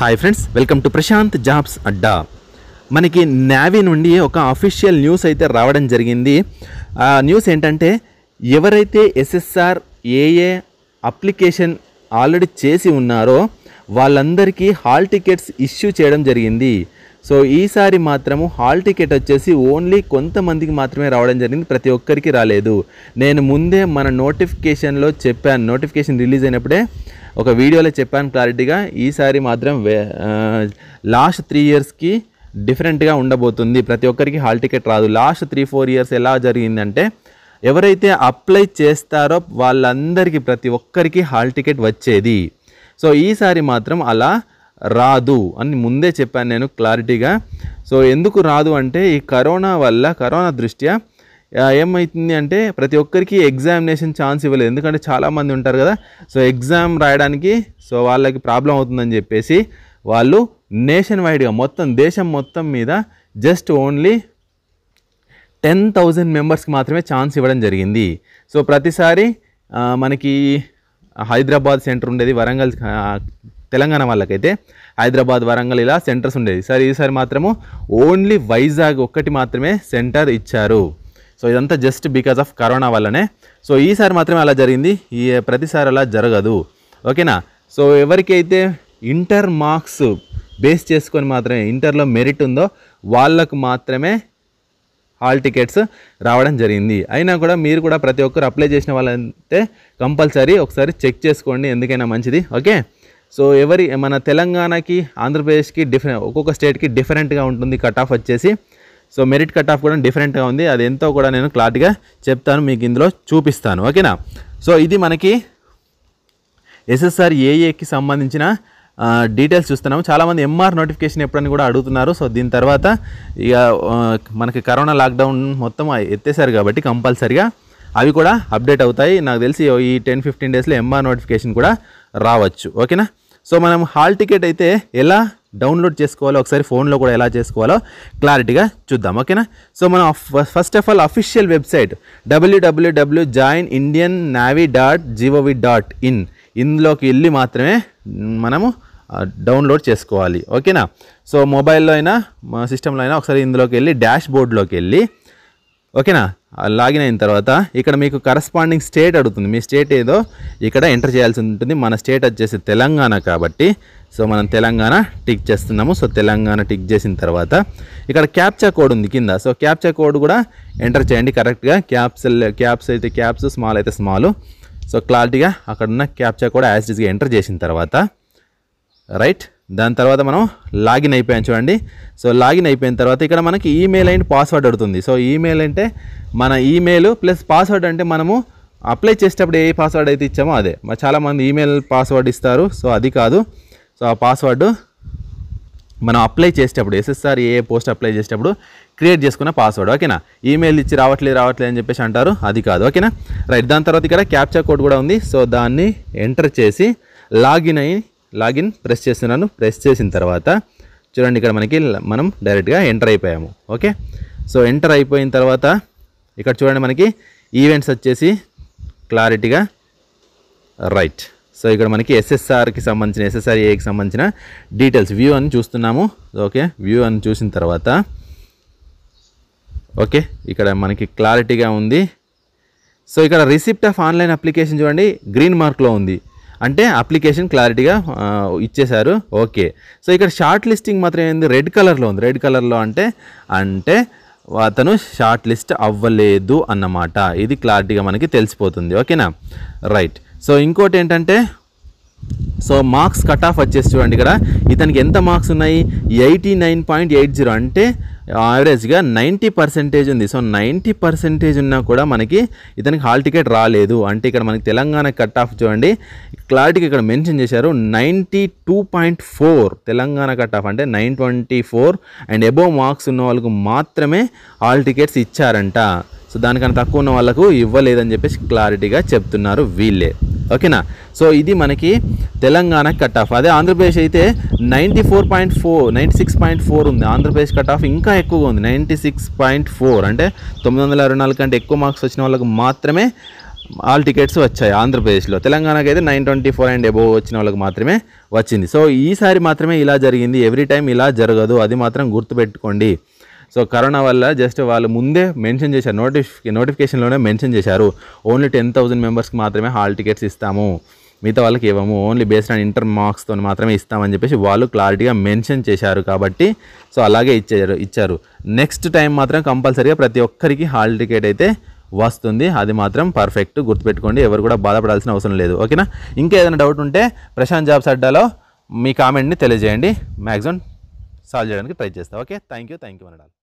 hi friends welcome to Prashant jobs Adda మనకి navy నుండి ఒక అఫీషియల్ న్యూస్ అయితే రావడం జరిగింది ఆ న్యూస్ ఏంటంటే ఎవరైతే ఎస్ఎస్ఆర్ ఏఏ అప్లికేషన్ ఆల్రెడీ చేసి ఉన్నారో వాళ్ళందరికీ హాల్ టికెట్స్ ఇష్యూ చేయడం జరిగింది సో ఈసారి మాత్రము హాల్ టికెట్ వచ్చేసి ఓన్లీ కొంతమందికి మాత్రమే రావడం జరిగింది ప్రతి ఒక్కరికి రాలేదు నేను ముందే మన నోటిఫికేషన్లో చెప్పాను నోటిఫికేషన్ రిలీజ్ అయినప్పుడే ఒక వీడియోలో చెప్పాను క్లారిటీగా ఈసారి మాత్రం లాస్ట్ త్రీ ఇయర్స్కి డిఫరెంట్గా ఉండబోతుంది ప్రతి ఒక్కరికి హాల్ టికెట్ రాదు లాస్ట్ త్రీ ఫోర్ ఇయర్స్ ఎలా జరిగిందంటే ఎవరైతే అప్లై చేస్తారో వాళ్ళందరికీ ప్రతి ఒక్కరికి హాల్ టికెట్ వచ్చేది సో ఈసారి మాత్రం అలా రాదు అని ముందే చెప్పాను నేను క్లారిటీగా సో ఎందుకు రాదు అంటే ఈ కరోనా వల్ల కరోనా దృష్ట్యా ఏమవుతుంది అంటే ప్రతి ఒక్కరికి ఎగ్జామినేషన్ ఛాన్స్ ఇవ్వలేదు ఎందుకంటే చాలామంది ఉంటారు కదా సో ఎగ్జామ్ రాయడానికి సో వాళ్ళకి ప్రాబ్లం అవుతుందని చెప్పేసి వాళ్ళు నేషన్ వైడ్గా మొత్తం దేశం మొత్తం మీద జస్ట్ ఓన్లీ టెన్ థౌజండ్ మెంబర్స్కి మాత్రమే ఛాన్స్ ఇవ్వడం జరిగింది సో ప్రతిసారి మనకి హైదరాబాద్ సెంటర్ ఉండేది వరంగల్ తెలంగాణ వాళ్ళకైతే హైదరాబాద్ వరంగల్ ఇలా సెంటర్స్ ఉండేది సార్ ఈసారి మాత్రము ఓన్లీ వైజాగ్ ఒక్కటి మాత్రమే సెంటర్ ఇచ్చారు సో ఇదంతా జస్ట్ బికాస్ ఆఫ్ కరోనా వల్లనే సో ఈసారి మాత్రమే అలా జరిగింది ఈ ప్రతిసారి అలా జరగదు ఓకేనా సో ఎవరికైతే ఇంటర్ మార్క్స్ బేస్ చేసుకొని మాత్రమే ఇంటర్లో మెరిట్ ఉందో వాళ్ళకు మాత్రమే హాల్ టికెట్స్ రావడం జరిగింది అయినా కూడా మీరు కూడా ప్రతి ఒక్కరు అప్లై చేసిన వాళ్ళంటే కంపల్సరీ ఒకసారి చెక్ చేసుకోండి ఎందుకైనా మంచిది ఓకే సో ఎవరి మన తెలంగాణకి ఆంధ్రప్రదేశ్కి డిఫరెంట్ ఒక్కొక్క స్టేట్కి డిఫరెంట్గా ఉంటుంది కట్ ఆఫ్ వచ్చేసి సో మెరిట్ కట్ ఆఫ్ కూడా డిఫరెంట్గా ఉంది అది ఎంతో కూడా నేను క్లారిటీగా చెప్తాను మీకు ఇందులో చూపిస్తాను ఓకేనా సో ఇది మనకి ఎస్ఎస్ఆర్ ఏఏకి సంబంధించిన డీటెయిల్స్ చూస్తున్నాము చాలామంది ఎంఆర్ నోటిఫికేషన్ ఎప్పుడని కూడా అడుగుతున్నారు సో దీని తర్వాత ఇక మనకి కరోనా లాక్డౌన్ మొత్తం ఎత్తేసారు కాబట్టి కంపల్సరిగా అవి కూడా అప్డేట్ అవుతాయి నాకు తెలిసి ఈ టెన్ ఫిఫ్టీన్ డేస్లో ఎంఆర్ నోటిఫికేషన్ కూడా రావచ్చు ఓకేనా సో మనం హాల్ టికెట్ అయితే ఎలా డౌన్లోడ్ చేసుకోవాలో ఒకసారి ఫోన్లో కూడా ఎలా చేసుకోవాలో క్లారిటీగా చూద్దాం ఓకేనా సో మనం first of all official website W W W join Indian navy dot G O V dot in ఇందులోకి వెళ్ళి మాత్రమే మనము డౌన్లోడ్ చేసుకోవాలి ఓకేనా సో మొబైల్లో అయినా సిస్టంలో అయినా ఒకసారి ఇందులోకి వెళ్ళి డాష్ బోర్డ్లోకి వెళ్ళి ఓకేనా లాగిన్ అయిన తర్వాత ఇక్కడ మీకు కరస్పాండింగ్ స్టేట్ అడుగుతుంది మీ స్టేట్ ఏదో ఇక్కడ ఎంటర్ చేయాల్సి ఉంటుంది మన స్టేట్ వచ్చేసి తెలంగాణ కాబట్టి సో మనం తెలంగాణ టిక్ చేస్తున్నాము సో తెలంగాణ టిక్ చేసిన తర్వాత ఇక్కడ క్యాప్చా కోడ్ ఉంది కింద సో క్యాప్చా కోడ్ కూడా ఎంటర్ చేయండి కరెక్ట్గా క్యాప్స్ క్యాప్స్ అయితే క్యాప్స్ స్మాల్ అయితే స్మాల్ సో క్లారిటీగా అక్కడున్న క్యాప్చా కోడ్ ఇస్గా ఎంటర్ చేసిన తర్వాత రైట్ దాని తర్వాత మనం లాగిన్ అయిపోయాం చూడండి సో లాగిన్ అయిపోయిన తర్వాత ఇక్కడ మనకి ఈమెయిల్ అండ్ పాస్వర్డ్ అడుగుతుంది సో ఈమెయిల్ అంటే మన ఈమెయిల్ ప్లస్ పాస్వర్డ్ అంటే మనము అప్లై చేసేటప్పుడు ఏ పాస్వర్డ్ అయితే ఇచ్చామో అదే మరి చాలామంది ఈమెయిల్ పాస్వర్డ్ ఇస్తారు సో అది కాదు సో ఆ పాస్వర్డ్ మనం అప్లై చేసేటప్పుడు ఎస్ఎస్ఆర్ ఏ పోస్ట్ అప్లై చేసేటప్పుడు క్రియేట్ చేసుకున్న పాస్వర్డ్ ఓకేనా ఈమెయిల్ ఇచ్చి రావట్లేదు రావట్లేదు అని చెప్పేసి అంటారు అది కాదు ఓకేనా రైట్ దాని తర్వాత ఇక్కడ క్యాప్చర్ కోడ్ కూడా ఉంది సో దాన్ని ఎంటర్ చేసి లాగిన్ అయ్యి లాగిన్ ప్రెస్ చేస్తున్నాను ప్రెస్ చేసిన తర్వాత చూడండి ఇక్కడ మనకి మనం డైరెక్ట్గా ఎంటర్ అయిపోయాము ఓకే సో ఎంటర్ అయిపోయిన తర్వాత ఇక్కడ చూడండి మనకి ఈవెంట్స్ వచ్చేసి క్లారిటీగా రైట్ సో ఇక్కడ మనకి ఎస్ఎస్ఆర్కి సంబంధించిన ఎస్ఎస్ఆర్ ఏకి సంబంధించిన డీటెయిల్స్ వ్యూ అని చూస్తున్నాము ఓకే వ్యూ అని చూసిన తర్వాత ఓకే ఇక్కడ మనకి క్లారిటీగా ఉంది సో ఇక్కడ రిసిప్ట్ ఆఫ్ ఆన్లైన్ అప్లికేషన్ చూడండి గ్రీన్ మార్క్లో ఉంది అంటే అప్లికేషన్ క్లారిటీగా ఇచ్చేశారు ఓకే సో ఇక్కడ షార్ట్ లిస్టింగ్ మాత్రం ఏంది రెడ్ కలర్లో ఉంది రెడ్ కలర్లో అంటే అంటే అతను షార్ట్ లిస్ట్ అవ్వలేదు అన్నమాట ఇది క్లారిటీగా మనకి తెలిసిపోతుంది ఓకేనా రైట్ సో ఇంకోటి ఏంటంటే సో మార్క్స్ కట్ ఆఫ్ వచ్చేసి చూడండి ఇక్కడ ఇతనికి ఎంత మార్క్స్ ఉన్నాయి eighty nine point eight zero అంటే యావరేజ్గా నైంటీ పర్సెంటేజ్ ఉంది సో నైంటీ పర్సెంటేజ్ ఉన్నా కూడా మనకి ఇతనికి హాల్ టికెట్ రాలేదు అంటే ఇక్కడ మనకి తెలంగాణ కట్ ఆఫ్ చూడండి క్లారిటీకి ఇక్కడ మెన్షన్ చేశారు ninety two point four Telangana cut off అంటే nine twenty four and above marks ఉన్న వాళ్ళకు మాత్రమే హాల్ టికెట్స్ ఇచ్చారంట సో దానికన్నా తక్కువ ఉన్న వాళ్ళకు ఇవ్వలేదని చెప్పేసి క్లారిటీగా చెప్తున్నారు వీళ్ళే ఓకేనా సో ఇది మనకి తెలంగాణ కట్ ఆఫ్ అదే ఆంధ్రప్రదేశ్ అయితే ninety four point four ninety six point four ఉంది ఆంధ్రప్రదేశ్ కట్ ఆఫ్ ఇంకా ఎక్కువగా ఉంది నైంటీ సిక్స్ పాయింట్ ఫోర్ అంటే తొమ్మిది వందల అరవై నాలుగు కంటే ఎక్కువ మార్క్స్ వచ్చిన వాళ్ళకు మాత్రమే ఆల్ టికెట్స్ వచ్చాయి ఆంధ్రప్రదేశ్లో తెలంగాణకి అయితే nine twenty four and above వచ్చిన వాళ్ళకి మాత్రమే వచ్చింది సో ఈసారి మాత్రమే ఇలా జరిగింది ఎవ్రీ టైం ఇలా జరగదు అది మాత్రం గుర్తుపెట్టుకోండి సో కరోనా వల్ల జస్ట్ వాళ్ళు ముందే మెన్షన్ చేశారు నోటిఫి నోటిఫికేషన్లోనే మెన్షన్ చేశారు ఓన్లీ టెన్ థౌజండ్ మెంబర్స్కి మాత్రమే హాల్ టికెట్స్ ఇస్తాము మిగతా వాళ్ళకి ఇవ్వము ఓన్లీ బేస్డ్ ఆన్ ఇంటర్ మార్క్స్తో మాత్రమే ఇస్తామని చెప్పేసి వాళ్ళు క్లారిటీగా మెన్షన్ చేశారు కాబట్టి సో అలాగే ఇచ్చారు ఇచ్చారు నెక్స్ట్ టైం మాత్రం కంపల్సరీగా ప్రతి ఒక్కరికి హాల్ టికెట్ అయితే వస్తుంది అది మాత్రం పర్ఫెక్ట్ గుర్తుపెట్టుకోండి ఎవరు కూడా బాధపడాల్సిన అవసరం లేదు ఓకేనా ఇంకా ఏదైనా డౌట్ ఉంటే ప్రశాంత్ జాబ్స్ అడ్డాలో మీ కామెంట్ని తెలియజేయండి మ్యాక్సిమం సాల్వ్ చేయడానికి ట్రై చేస్తాం okay thank you thank you అనడాలి